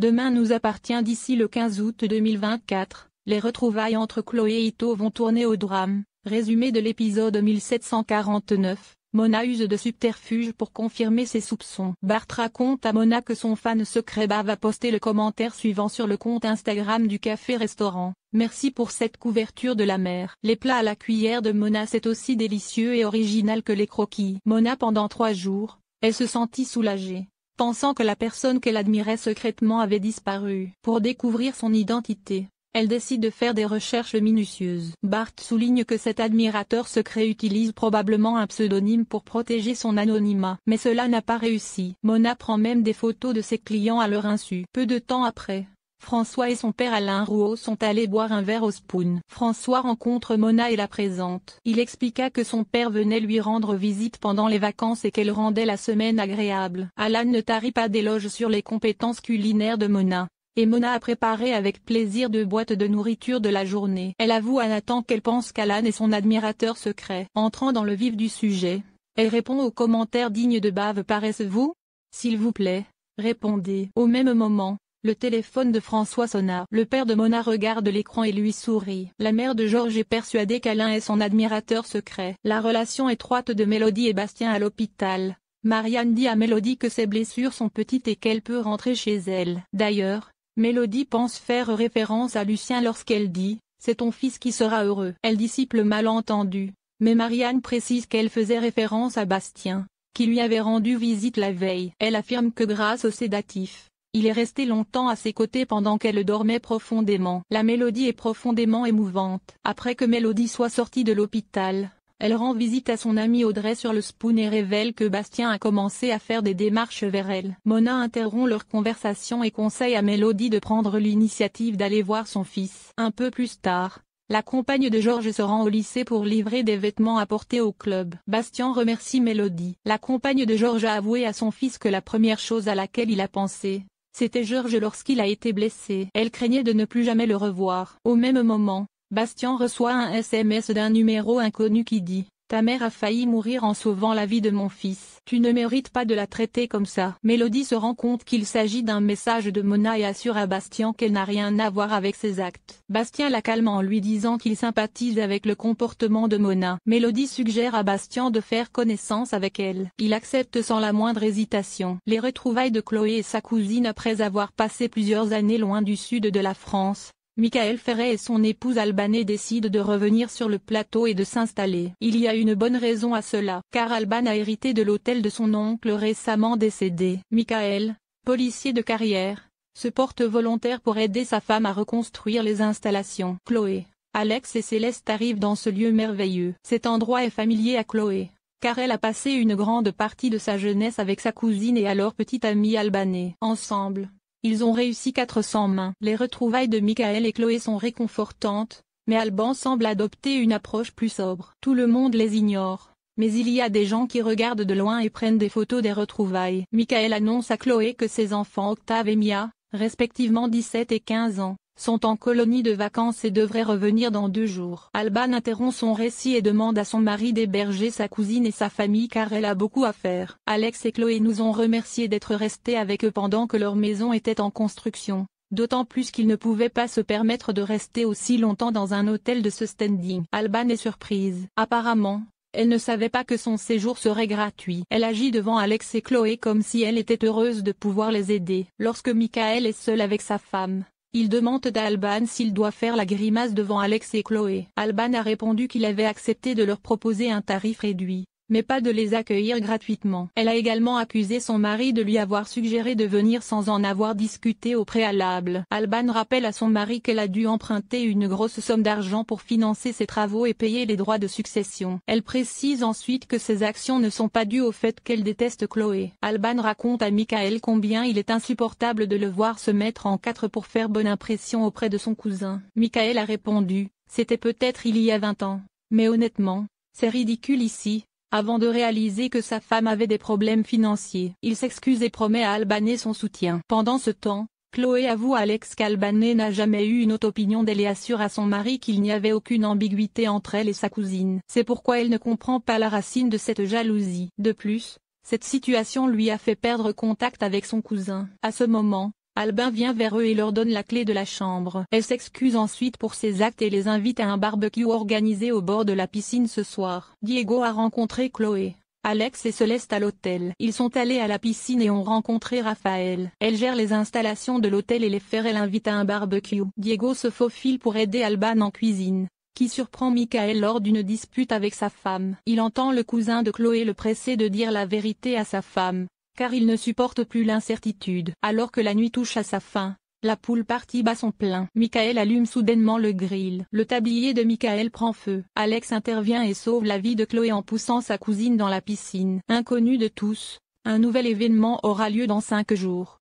Demain nous appartient d'ici le 15 août 2024, les retrouvailles entre Chloé et Ito vont tourner au drame. Résumé de l'épisode 1749, Mona use de subterfuge pour confirmer ses soupçons. Bart raconte à Mona que son fan secret va va poster le commentaire suivant sur le compte Instagram du café-restaurant. Merci pour cette couverture de la mer. Les plats à la cuillère de Mona c'est aussi délicieux et original que les croquis. Mona pendant trois jours, elle se sentit soulagée pensant que la personne qu'elle admirait secrètement avait disparu. Pour découvrir son identité, elle décide de faire des recherches minutieuses. Bart souligne que cet admirateur secret utilise probablement un pseudonyme pour protéger son anonymat. Mais cela n'a pas réussi. Mona prend même des photos de ses clients à leur insu. Peu de temps après, François et son père Alain Rouault sont allés boire un verre au Spoon. François rencontre Mona et la présente. Il expliqua que son père venait lui rendre visite pendant les vacances et qu'elle rendait la semaine agréable. Alan ne tarit pas d'éloges sur les compétences culinaires de Mona, et Mona a préparé avec plaisir deux boîtes de nourriture de la journée. Elle avoue à Nathan qu'elle pense qu'Alain est son admirateur secret. Entrant dans le vif du sujet, elle répond aux commentaires dignes de bave paraissez-vous S'il vous plaît, répondez. Au même moment, le téléphone de François sonna. Le père de Mona regarde l'écran et lui sourit. La mère de Georges est persuadée qu'Alain est son admirateur secret. La relation étroite de Mélodie et Bastien à l'hôpital. Marianne dit à Mélodie que ses blessures sont petites et qu'elle peut rentrer chez elle. D'ailleurs, Mélodie pense faire référence à Lucien lorsqu'elle dit « C'est ton fils qui sera heureux ». Elle dissipe le malentendu, mais Marianne précise qu'elle faisait référence à Bastien, qui lui avait rendu visite la veille. Elle affirme que grâce aux sédatifs. Il est resté longtemps à ses côtés pendant qu'elle dormait profondément. La mélodie est profondément émouvante. Après que Mélodie soit sortie de l'hôpital, elle rend visite à son ami Audrey sur le spoon et révèle que Bastien a commencé à faire des démarches vers elle. Mona interrompt leur conversation et conseille à Mélodie de prendre l'initiative d'aller voir son fils. Un peu plus tard, la compagne de Georges se rend au lycée pour livrer des vêtements apportés au club. Bastien remercie Mélodie. La compagne de Georges a avoué à son fils que la première chose à laquelle il a pensé, c'était Georges lorsqu'il a été blessé. Elle craignait de ne plus jamais le revoir. Au même moment, Bastien reçoit un SMS d'un numéro inconnu qui dit ta mère a failli mourir en sauvant la vie de mon fils. Tu ne mérites pas de la traiter comme ça. Mélodie se rend compte qu'il s'agit d'un message de Mona et assure à Bastien qu'elle n'a rien à voir avec ses actes. Bastien la calme en lui disant qu'il sympathise avec le comportement de Mona. Mélodie suggère à Bastien de faire connaissance avec elle. Il accepte sans la moindre hésitation. Les retrouvailles de Chloé et sa cousine après avoir passé plusieurs années loin du sud de la France, Michael Ferret et son épouse Albanais décident de revenir sur le plateau et de s'installer. Il y a une bonne raison à cela, car Alban a hérité de l'hôtel de son oncle récemment décédé. Michael, policier de carrière, se porte volontaire pour aider sa femme à reconstruire les installations. Chloé, Alex et Céleste arrivent dans ce lieu merveilleux. Cet endroit est familier à Chloé, car elle a passé une grande partie de sa jeunesse avec sa cousine et alors petite amie albanais. Ensemble, ils ont réussi 400 mains. Les retrouvailles de Michael et Chloé sont réconfortantes, mais Alban semble adopter une approche plus sobre. Tout le monde les ignore, mais il y a des gens qui regardent de loin et prennent des photos des retrouvailles. Michael annonce à Chloé que ses enfants Octave et Mia, respectivement 17 et 15 ans, sont en colonie de vacances et devraient revenir dans deux jours. Alban interrompt son récit et demande à son mari d'héberger sa cousine et sa famille car elle a beaucoup à faire. Alex et Chloé nous ont remercié d'être restés avec eux pendant que leur maison était en construction, d'autant plus qu'ils ne pouvaient pas se permettre de rester aussi longtemps dans un hôtel de ce standing. Alban est surprise. Apparemment, elle ne savait pas que son séjour serait gratuit. Elle agit devant Alex et Chloé comme si elle était heureuse de pouvoir les aider. Lorsque Michael est seul avec sa femme, il demande à Alban s'il doit faire la grimace devant Alex et Chloé. Alban a répondu qu'il avait accepté de leur proposer un tarif réduit mais pas de les accueillir gratuitement. Elle a également accusé son mari de lui avoir suggéré de venir sans en avoir discuté au préalable. Alban rappelle à son mari qu'elle a dû emprunter une grosse somme d'argent pour financer ses travaux et payer les droits de succession. Elle précise ensuite que ses actions ne sont pas dues au fait qu'elle déteste Chloé. Alban raconte à Michael combien il est insupportable de le voir se mettre en quatre pour faire bonne impression auprès de son cousin. Michael a répondu, c'était peut-être il y a 20 ans, mais honnêtement, c'est ridicule ici, avant de réaliser que sa femme avait des problèmes financiers. Il s'excuse et promet à Albané son soutien. Pendant ce temps, Chloé avoue à Alex qu'Albanais n'a jamais eu une autre opinion d'elle et assure à son mari qu'il n'y avait aucune ambiguïté entre elle et sa cousine. C'est pourquoi elle ne comprend pas la racine de cette jalousie. De plus, cette situation lui a fait perdre contact avec son cousin. À ce moment, Albin vient vers eux et leur donne la clé de la chambre. Elle s'excuse ensuite pour ses actes et les invite à un barbecue organisé au bord de la piscine ce soir. Diego a rencontré Chloé. Alex et Céleste à l'hôtel. Ils sont allés à la piscine et ont rencontré Raphaël. Elle gère les installations de l'hôtel et les fers elle invite à un barbecue. Diego se faufile pour aider Alban en cuisine, qui surprend Michael lors d'une dispute avec sa femme. Il entend le cousin de Chloé le presser de dire la vérité à sa femme, car il ne supporte plus l'incertitude. Alors que la nuit touche à sa fin, la poule partie bat son plein. Michael allume soudainement le grill. Le tablier de Michael prend feu. Alex intervient et sauve la vie de Chloé en poussant sa cousine dans la piscine. Inconnu de tous, un nouvel événement aura lieu dans cinq jours.